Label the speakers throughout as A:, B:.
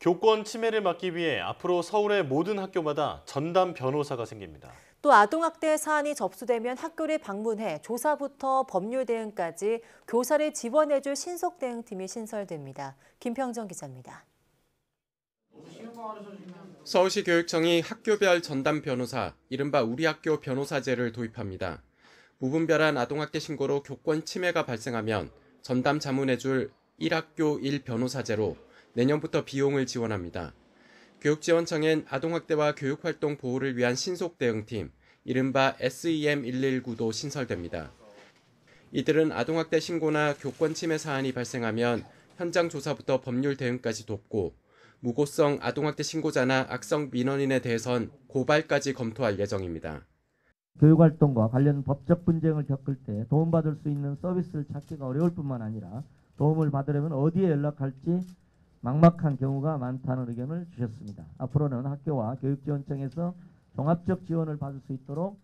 A: 교권 침해를 막기 위해 앞으로 서울의 모든 학교마다 전담 변호사가 생깁니다.
B: 또 아동학대 사안이 접수되면 학교를 방문해 조사부터 법률 대응까지 교사를 지원해줄 신속 대응팀이 신설됩니다. 김평정 기자입니다.
A: 서울시 교육청이 학교별 전담 변호사, 이른바 우리 학교 변호사제를 도입합니다. 무분별한 아동학대 신고로 교권 침해가 발생하면 전담 자문해줄 1학교 1변호사제로 내년부터 비용을 지원합니다. 교육지원청엔 아동학대와 교육활동 보호를 위한 신속대응팀, 이른바 SEM119도 신설됩니다. 이들은 아동학대 신고나 교권 침해 사안이 발생하면 현장 조사부터 법률 대응까지 돕고 무고성 아동학대 신고자나 악성 민원인에 대해선 고발까지 검토할 예정입니다.
C: 교육활동과 관련 법적 분쟁을 겪을 때 도움받을 수 있는 서비스를 찾기가 어려울 뿐만 아니라 도움을 받으려면 어디에 연락할지 막막한 경우가 많다는 의견을 주셨습니다. 앞으로는 학교와 교육지원청에서 종합적 지원을 받을 수 있도록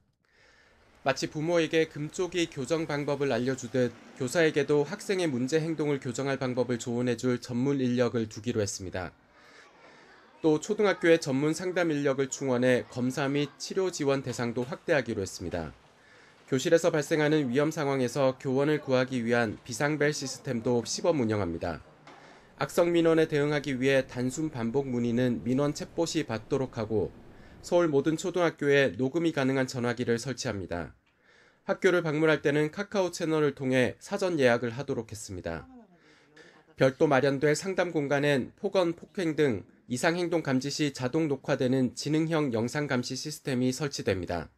A: 마치 부모에게 금쪽이 교정 방법을 알려주듯 교사에게도 학생의 문제 행동을 교정할 방법을 조언해줄 전문 인력을 두기로 했습니다. 또 초등학교의 전문 상담 인력을 충원해 검사 및 치료 지원 대상도 확대하기로 했습니다. 교실에서 발생하는 위험 상황에서 교원을 구하기 위한 비상벨 시스템도 시범 운영합니다. 악성 민원에 대응하기 위해 단순 반복 문의는 민원 챗봇이 받도록 하고 서울 모든 초등학교에 녹음이 가능한 전화기를 설치합니다. 학교를 방문할 때는 카카오 채널을 통해 사전 예약을 하도록 했습니다. 별도 마련될 상담 공간엔 폭언, 폭행 등 이상행동 감지 시 자동 녹화되는 지능형 영상 감시 시스템이 설치됩니다.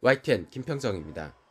A: YTN 김평정입니다.